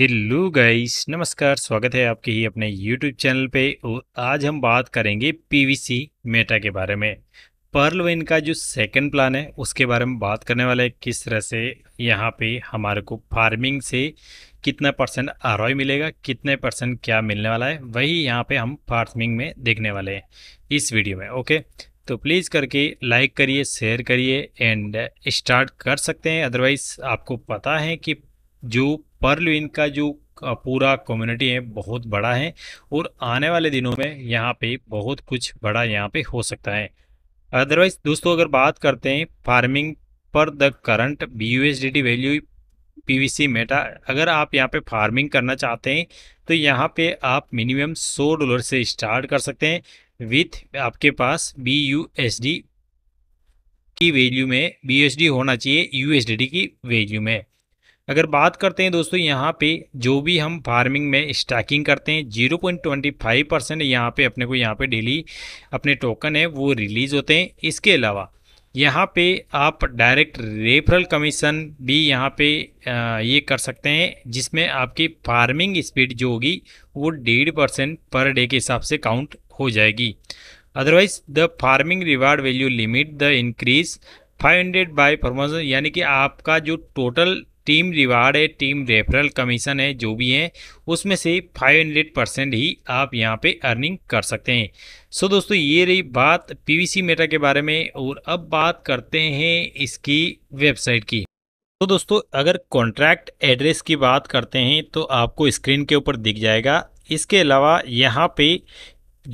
hello guys नमस्कार स्वागत है आपके ही अपने यूट्यूब चैनल पे और आज हम बात करेंगे पीवीसी मेटा के बारे में पर्ल वेन का जो सेकंड प्लान है उसके बारे में बात करने वाला है किस तरह से यहाँ पे हमारे को फार्मिंग से कितना परसेंट आर मिलेगा कितने परसेंट क्या मिलने वाला है वही यहाँ पे हम फार्मिंग में देखने वाले हैं इस वीडियो में ओके तो प्लीज़ करके लाइक करिए शेयर करिए एंड स्टार्ट कर सकते हैं अदरवाइज़ आपको पता है कि जो पर्ल इनका जो पूरा कम्युनिटी है बहुत बड़ा है और आने वाले दिनों में यहाँ पे बहुत कुछ बड़ा यहाँ पे हो सकता है अदरवाइज दोस्तों अगर बात करते हैं फार्मिंग पर the current B U S D T value PVC meta अगर आप यहाँ पे फार्मिंग करना चाहते हैं तो यहाँ पे आप मिनिमम सौ डॉलर से स्टार्ट कर सकते हैं विथ आपके पास बी यू एस डी की वैल्यू में बी एस डी होना चाहिए यू एस डी डी की वैल्यू में अगर बात करते हैं दोस्तों यहाँ पे जो भी हम फार्मिंग में स्टैकिंग करते हैं zero point twenty five percent यहाँ पर अपने को यहाँ पे डेली अपने टोकन है वो रिलीज होते हैं इसके अलावा यहाँ पे आप डायरेक्ट रेफरल कमीशन भी यहाँ पे ये कर सकते हैं जिसमें आपकी फार्मिंग स्पीड जो होगी वो डेढ़ परसेंट पर डे के हिसाब से काउंट हो जाएगी otherwise the farming reward value limit the increase 500 by promotion यानी कि आपका जो टोटल टीम रिवार्ड है टीम रेफरल कमीशन है जो भी है उसमें से फाइव हंड्रेड परसेंट ही आप यहाँ पे अर्निंग कर सकते हैं सो so दोस्तों ये रही बात पीवीसी मेटा के बारे में और अब बात करते हैं इसकी वेबसाइट की तो दोस्तों अगर कॉन्ट्रैक्ट एड्रेस की बात करते हैं तो आपको स्क्रीन के ऊपर दिख जाएगा इसके अलावा यहाँ पर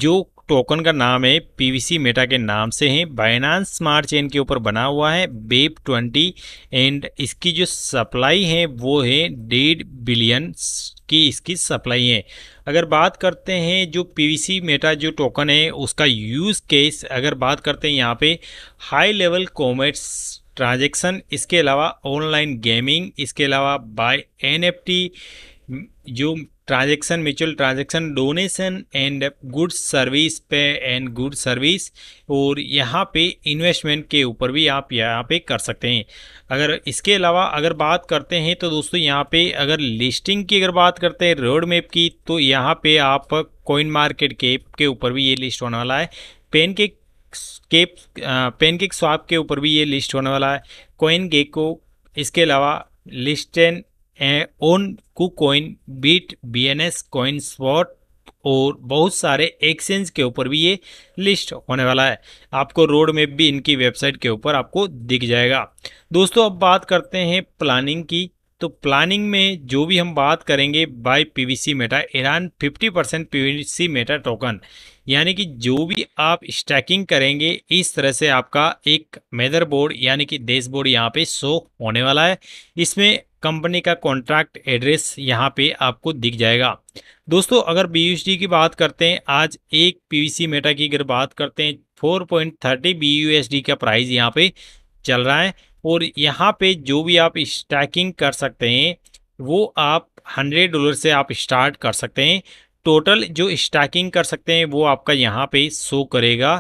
जो टोकन का नाम है पीवीसी मेटा के नाम से है बाइनांस स्मार्ट चेन के ऊपर बना हुआ है बेप ट्वेंटी एंड इसकी जो सप्लाई है वो है डेढ़ बिलियन की इसकी सप्लाई है अगर बात करते हैं जो पीवीसी मेटा जो टोकन है उसका यूज़ केस अगर बात करते हैं यहाँ पे हाई लेवल कॉमर्स ट्रांजेक्शन इसके अलावा ऑनलाइन गेमिंग इसके अलावा बाय एनएफटी जो transaction mutual transaction donation and goods service pay and good service और यहाँ पे इन्वेस्टमेंट के ऊपर भी आप यहाँ पे कर सकते हैं अगर इसके अलावा अगर बात करते हैं तो दोस्तों यहाँ पे अगर लिस्टिंग की अगर बात करते हैं रोड मैप की तो यहाँ पे आप कोइन मार्केट केप के ऊपर भी ये लिस्ट होने वाला है पेन के केप पेन के स्वाप के ऊपर भी ये लिस्ट होने वाला है कोइन गेको इसके अलावा listed on coin beat B N S coin spot और बहुत सारे एक्सचेंज के ऊपर भी ये लिस्ट होने वाला है आपको रोड मैप भी इनकी वेबसाइट के ऊपर आपको दिख जाएगा दोस्तों अब बात करते हैं प्लानिंग की तो प्लानिंग में जो भी हम बात करेंगे buy PVC meta earn 50 percent P meta token यानी कि जो भी आप स्टैकिंग करेंगे इस तरह से आपका एक मेदर बोर्ड यानी कि देश बोर्ड यहाँ पे शो होने वाला है इसमें कंपनी का कॉन्ट्रैक्ट एड्रेस यहाँ पे आपको दिख जाएगा दोस्तों अगर बी की बात करते हैं आज एक पीवीसी मेटा की अगर बात करते हैं 4.30 पॉइंट का प्राइस यहाँ पे चल रहा है और यहाँ पे जो भी आप स्टैकिंग कर सकते हैं वो आप हंड्रेड डॉलर से आप स्टार्ट कर सकते हैं टोटल जो स्टैकिंग कर सकते हैं वो आपका यहाँ पे शो करेगा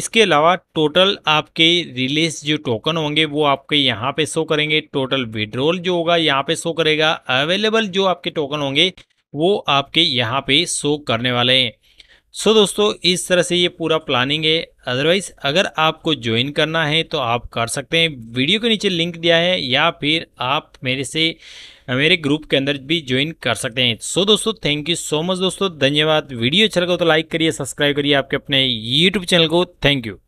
इसके अलावा टोटल आपके रिलीज जो टोकन होंगे वो आपके यहाँ पे शो करेंगे टोटल विड्रोल जो होगा यहाँ पे शो करेगा अवेलेबल जो आपके टोकन होंगे वो आपके यहाँ पे शो करने वाले हैं सो so, दोस्तों इस तरह से ये पूरा प्लानिंग है अदरवाइज अगर आपको ज्वाइन करना है तो आप कर सकते हैं वीडियो के नीचे लिंक दिया है या फिर आप मेरे से मेरे ग्रुप के अंदर भी ज्वाइन कर सकते हैं सो दोस्तों थैंक यू सो मच दोस्तों धन्यवाद वीडियो अच्छा लगा तो लाइक करिए सब्सक्राइब करिए आपके अपने यूट्यूब चैनल को थैंक यू